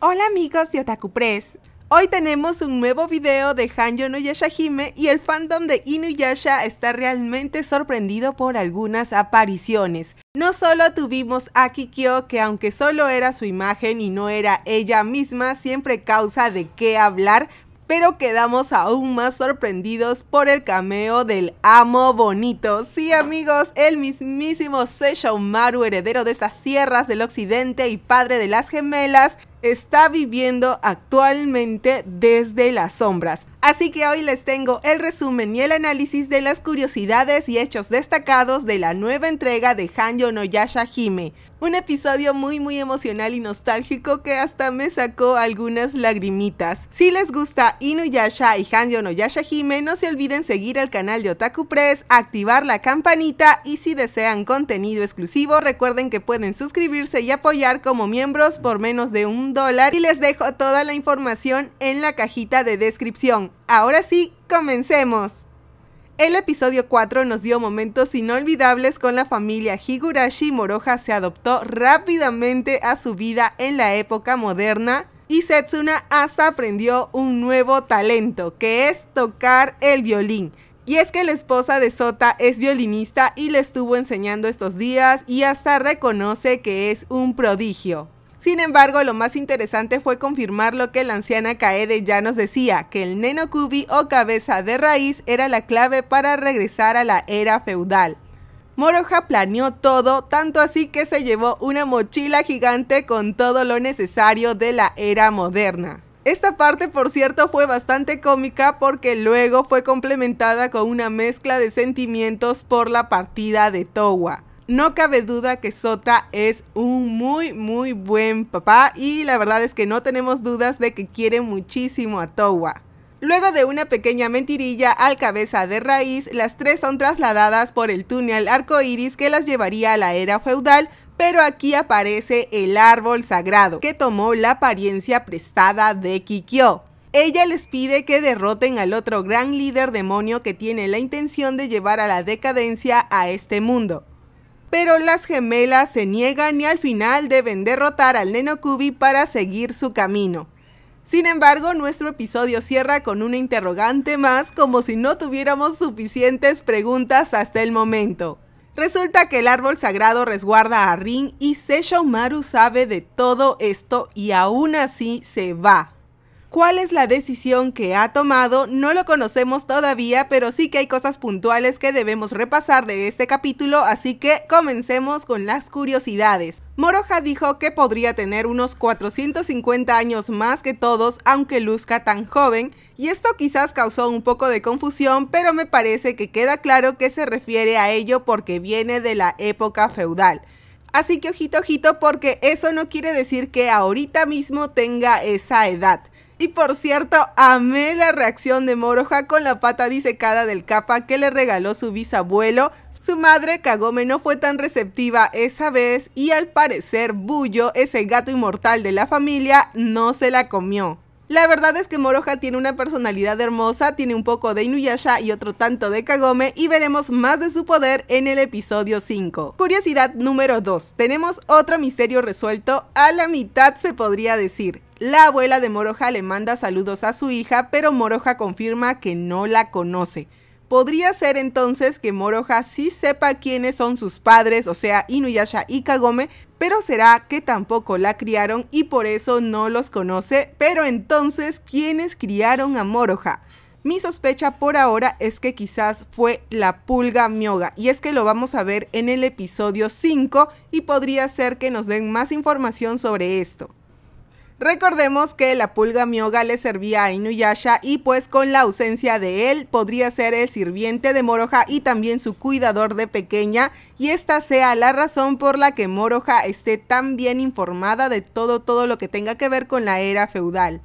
Hola amigos de Otaku Press. Hoy tenemos un nuevo video de Hanjo no Yashahime y el fandom de Inuyasha está realmente sorprendido por algunas apariciones. No solo tuvimos a Kikyo que aunque solo era su imagen y no era ella misma, siempre causa de qué hablar, pero quedamos aún más sorprendidos por el cameo del amo bonito. Sí amigos, el mismísimo Maru, heredero de esas sierras del occidente y padre de las gemelas, está viviendo actualmente desde las sombras. Así que hoy les tengo el resumen y el análisis de las curiosidades y hechos destacados de la nueva entrega de Hanjo no Hime. Un episodio muy muy emocional y nostálgico que hasta me sacó algunas lagrimitas. Si les gusta Inuyasha y Hanjo no Hime, no se olviden seguir al canal de Otaku Press, activar la campanita y si desean contenido exclusivo, recuerden que pueden suscribirse y apoyar como miembros por menos de un dólar y les dejo toda la información en la cajita de descripción. Ahora sí, comencemos. El episodio 4 nos dio momentos inolvidables con la familia Higurashi. moroja se adoptó rápidamente a su vida en la época moderna y Setsuna hasta aprendió un nuevo talento, que es tocar el violín. Y es que la esposa de Sota es violinista y le estuvo enseñando estos días y hasta reconoce que es un prodigio. Sin embargo, lo más interesante fue confirmar lo que la anciana Kaede ya nos decía, que el neno Nenokubi o cabeza de raíz era la clave para regresar a la era feudal. Moroja planeó todo, tanto así que se llevó una mochila gigante con todo lo necesario de la era moderna. Esta parte, por cierto, fue bastante cómica porque luego fue complementada con una mezcla de sentimientos por la partida de Towa. No cabe duda que Sota es un muy, muy buen papá y la verdad es que no tenemos dudas de que quiere muchísimo a Towa. Luego de una pequeña mentirilla al cabeza de raíz, las tres son trasladadas por el túnel arcoíris que las llevaría a la era feudal, pero aquí aparece el árbol sagrado, que tomó la apariencia prestada de Kikyo. Ella les pide que derroten al otro gran líder demonio que tiene la intención de llevar a la decadencia a este mundo pero las gemelas se niegan y al final deben derrotar al Kubi para seguir su camino. Sin embargo, nuestro episodio cierra con una interrogante más como si no tuviéramos suficientes preguntas hasta el momento. Resulta que el árbol sagrado resguarda a Rin y Maru sabe de todo esto y aún así se va. ¿Cuál es la decisión que ha tomado? No lo conocemos todavía, pero sí que hay cosas puntuales que debemos repasar de este capítulo, así que comencemos con las curiosidades. Moroja dijo que podría tener unos 450 años más que todos, aunque luzca tan joven, y esto quizás causó un poco de confusión, pero me parece que queda claro que se refiere a ello porque viene de la época feudal. Así que ojito, ojito, porque eso no quiere decir que ahorita mismo tenga esa edad. Y por cierto, amé la reacción de Moroja con la pata disecada del capa que le regaló su bisabuelo. Su madre, Kagome, no fue tan receptiva esa vez y al parecer Bullo, ese gato inmortal de la familia, no se la comió. La verdad es que Moroja tiene una personalidad hermosa, tiene un poco de Inuyasha y otro tanto de Kagome y veremos más de su poder en el episodio 5. Curiosidad número 2. Tenemos otro misterio resuelto a la mitad se podría decir. La abuela de Moroja le manda saludos a su hija, pero Moroja confirma que no la conoce. Podría ser entonces que Moroja sí sepa quiénes son sus padres, o sea, Inuyasha y Kagome, pero será que tampoco la criaron y por eso no los conoce, pero entonces, ¿quiénes criaron a Moroja? Mi sospecha por ahora es que quizás fue la pulga mioga y es que lo vamos a ver en el episodio 5 y podría ser que nos den más información sobre esto. Recordemos que la pulga Mioga le servía a Inuyasha y pues con la ausencia de él podría ser el sirviente de Moroja y también su cuidador de pequeña y esta sea la razón por la que Moroja esté tan bien informada de todo todo lo que tenga que ver con la era feudal.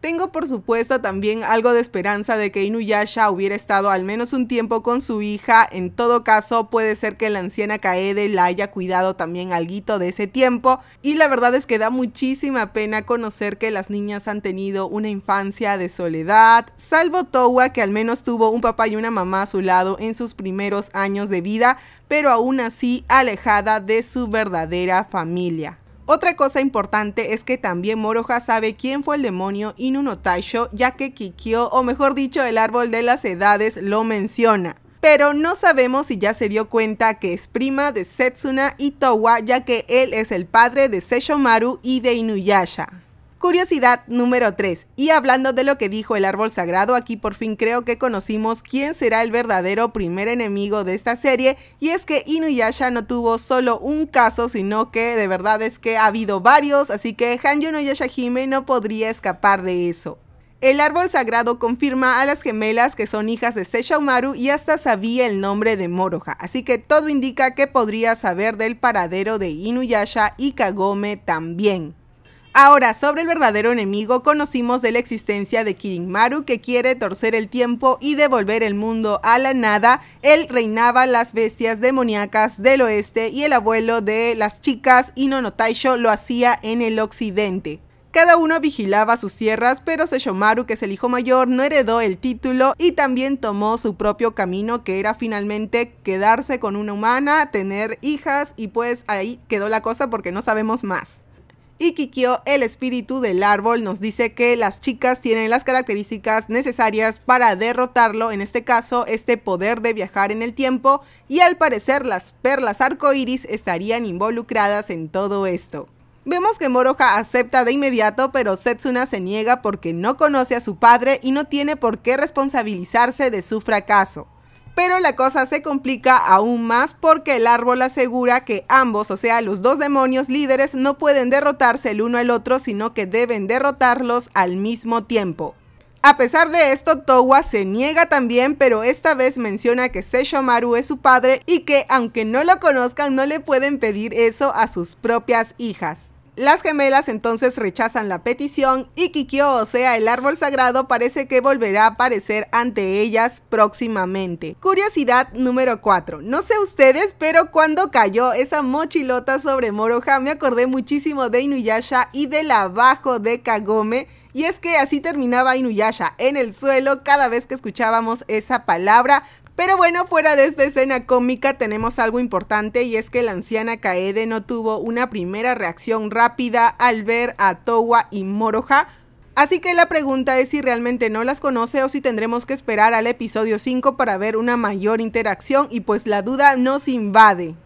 Tengo por supuesto también algo de esperanza de que Inuyasha hubiera estado al menos un tiempo con su hija, en todo caso puede ser que la anciana Kaede la haya cuidado también alguito de ese tiempo y la verdad es que da muchísima pena conocer que las niñas han tenido una infancia de soledad, salvo Towa que al menos tuvo un papá y una mamá a su lado en sus primeros años de vida, pero aún así alejada de su verdadera familia. Otra cosa importante es que también Moroha sabe quién fue el demonio Inuno Taisho, ya que Kikyo, o mejor dicho, el árbol de las edades, lo menciona pero no sabemos si ya se dio cuenta que es prima de Setsuna y Towa, ya que él es el padre de Seshomaru y de Inuyasha. Curiosidad número 3. Y hablando de lo que dijo el árbol sagrado, aquí por fin creo que conocimos quién será el verdadero primer enemigo de esta serie, y es que Inuyasha no tuvo solo un caso, sino que de verdad es que ha habido varios, así que Hanjo no Hime no podría escapar de eso. El árbol sagrado confirma a las gemelas que son hijas de Seishoumaru y hasta sabía el nombre de Moroha, así que todo indica que podría saber del paradero de Inuyasha y Kagome también. Ahora, sobre el verdadero enemigo, conocimos de la existencia de Kirinmaru, que quiere torcer el tiempo y devolver el mundo a la nada. Él reinaba las bestias demoníacas del oeste y el abuelo de las chicas, Inonotaisho, lo hacía en el occidente. Cada uno vigilaba sus tierras, pero Seshomaru, que es el hijo mayor, no heredó el título y también tomó su propio camino, que era finalmente quedarse con una humana, tener hijas y pues ahí quedó la cosa porque no sabemos más. Y el espíritu del árbol, nos dice que las chicas tienen las características necesarias para derrotarlo, en este caso, este poder de viajar en el tiempo, y al parecer las perlas arcoíris estarían involucradas en todo esto. Vemos que Moroha acepta de inmediato, pero Setsuna se niega porque no conoce a su padre y no tiene por qué responsabilizarse de su fracaso pero la cosa se complica aún más porque el árbol asegura que ambos, o sea, los dos demonios líderes, no pueden derrotarse el uno al otro, sino que deben derrotarlos al mismo tiempo. A pesar de esto, Towa se niega también, pero esta vez menciona que Seishomaru es su padre y que, aunque no lo conozcan, no le pueden pedir eso a sus propias hijas. Las gemelas entonces rechazan la petición y Kikyo, o sea, el árbol sagrado, parece que volverá a aparecer ante ellas próximamente. Curiosidad número 4. No sé ustedes, pero cuando cayó esa mochilota sobre Moroja, me acordé muchísimo de Inuyasha y del abajo de Kagome. Y es que así terminaba Inuyasha, en el suelo, cada vez que escuchábamos esa palabra, pero bueno, fuera de esta escena cómica tenemos algo importante y es que la anciana Kaede no tuvo una primera reacción rápida al ver a Towa y Moroha, así que la pregunta es si realmente no las conoce o si tendremos que esperar al episodio 5 para ver una mayor interacción y pues la duda nos invade.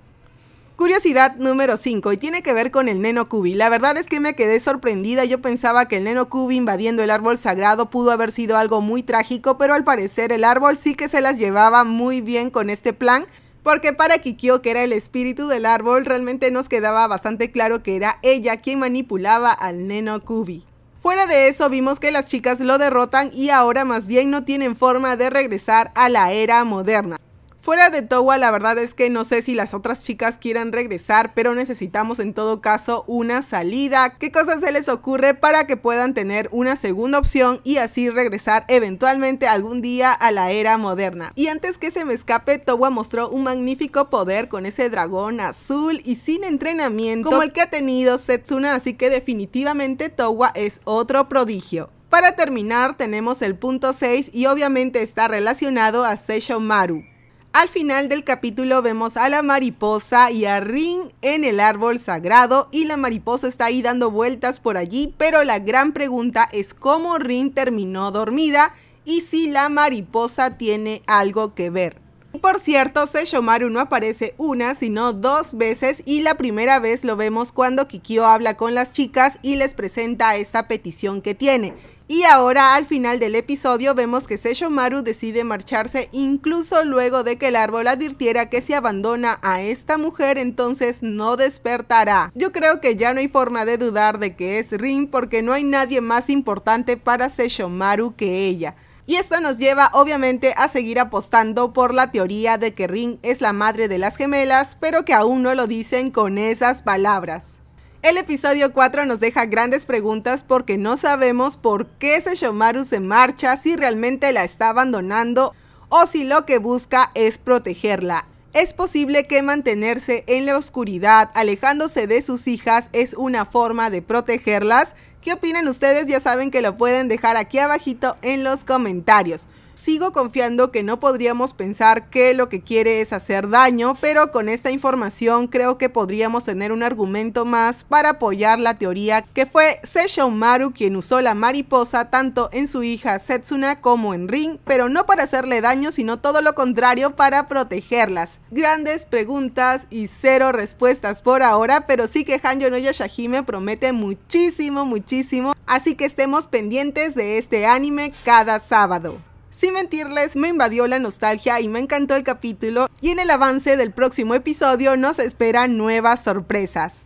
Curiosidad número 5 y tiene que ver con el Neno Kubi. La verdad es que me quedé sorprendida. Yo pensaba que el Neno Kubi invadiendo el árbol sagrado pudo haber sido algo muy trágico, pero al parecer el árbol sí que se las llevaba muy bien con este plan. Porque para Kikyo, que era el espíritu del árbol, realmente nos quedaba bastante claro que era ella quien manipulaba al Neno Kubi. Fuera de eso, vimos que las chicas lo derrotan y ahora más bien no tienen forma de regresar a la era moderna. Fuera de Towa, la verdad es que no sé si las otras chicas quieran regresar, pero necesitamos en todo caso una salida. ¿Qué cosas se les ocurre para que puedan tener una segunda opción y así regresar eventualmente algún día a la era moderna? Y antes que se me escape, Towa mostró un magnífico poder con ese dragón azul y sin entrenamiento como el que ha tenido Setsuna, así que definitivamente Towa es otro prodigio. Para terminar tenemos el punto 6 y obviamente está relacionado a Seishomaru. Maru. Al final del capítulo vemos a la mariposa y a Rin en el árbol sagrado y la mariposa está ahí dando vueltas por allí, pero la gran pregunta es cómo Rin terminó dormida y si la mariposa tiene algo que ver. Por cierto, Seishomaru no aparece una, sino dos veces y la primera vez lo vemos cuando Kikyo habla con las chicas y les presenta esta petición que tiene. Y ahora al final del episodio vemos que Maru decide marcharse incluso luego de que el árbol advirtiera que si abandona a esta mujer entonces no despertará. Yo creo que ya no hay forma de dudar de que es Rin porque no hay nadie más importante para Maru que ella. Y esto nos lleva obviamente a seguir apostando por la teoría de que Rin es la madre de las gemelas, pero que aún no lo dicen con esas palabras. El episodio 4 nos deja grandes preguntas porque no sabemos por qué Shomaru se marcha, si realmente la está abandonando o si lo que busca es protegerla. Es posible que mantenerse en la oscuridad, alejándose de sus hijas, es una forma de protegerlas. ¿Qué opinan ustedes? Ya saben que lo pueden dejar aquí abajito en los comentarios. Sigo confiando que no podríamos pensar que lo que quiere es hacer daño, pero con esta información creo que podríamos tener un argumento más para apoyar la teoría que fue Seishon Maru quien usó la mariposa tanto en su hija Setsuna como en Ring, pero no para hacerle daño, sino todo lo contrario para protegerlas. Grandes preguntas y cero respuestas por ahora, pero sí que Hanjo no Yashahime promete muchísimo, muchísimo, así que estemos pendientes de este anime cada sábado. Sin mentirles, me invadió la nostalgia y me encantó el capítulo y en el avance del próximo episodio nos esperan nuevas sorpresas.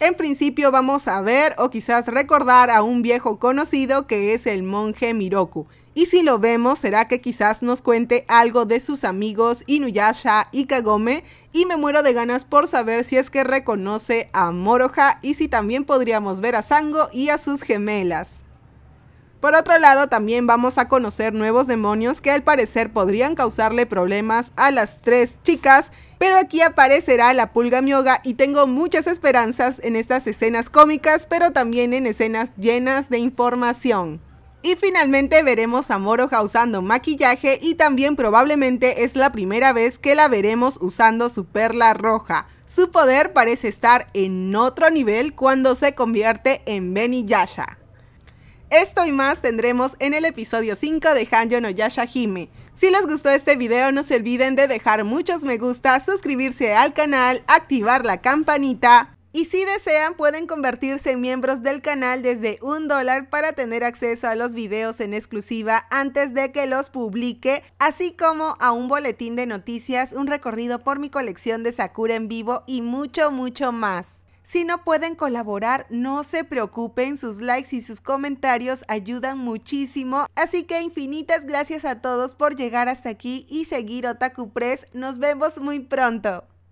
En principio vamos a ver o quizás recordar a un viejo conocido que es el monje Miroku. Y si lo vemos será que quizás nos cuente algo de sus amigos Inuyasha y Kagome y me muero de ganas por saber si es que reconoce a Moroha y si también podríamos ver a Sango y a sus gemelas. Por otro lado, también vamos a conocer nuevos demonios que al parecer podrían causarle problemas a las tres chicas, pero aquí aparecerá la pulga mioga y tengo muchas esperanzas en estas escenas cómicas, pero también en escenas llenas de información. Y finalmente veremos a Moroja usando maquillaje y también probablemente es la primera vez que la veremos usando su perla roja. Su poder parece estar en otro nivel cuando se convierte en Benny Yasha. Esto y más tendremos en el episodio 5 de Hanjo no Yashahime. Si les gustó este video no se olviden de dejar muchos me gusta, suscribirse al canal, activar la campanita y si desean pueden convertirse en miembros del canal desde un dólar para tener acceso a los videos en exclusiva antes de que los publique, así como a un boletín de noticias, un recorrido por mi colección de Sakura en vivo y mucho mucho más. Si no pueden colaborar, no se preocupen, sus likes y sus comentarios ayudan muchísimo. Así que infinitas gracias a todos por llegar hasta aquí y seguir Otaku Press. Nos vemos muy pronto.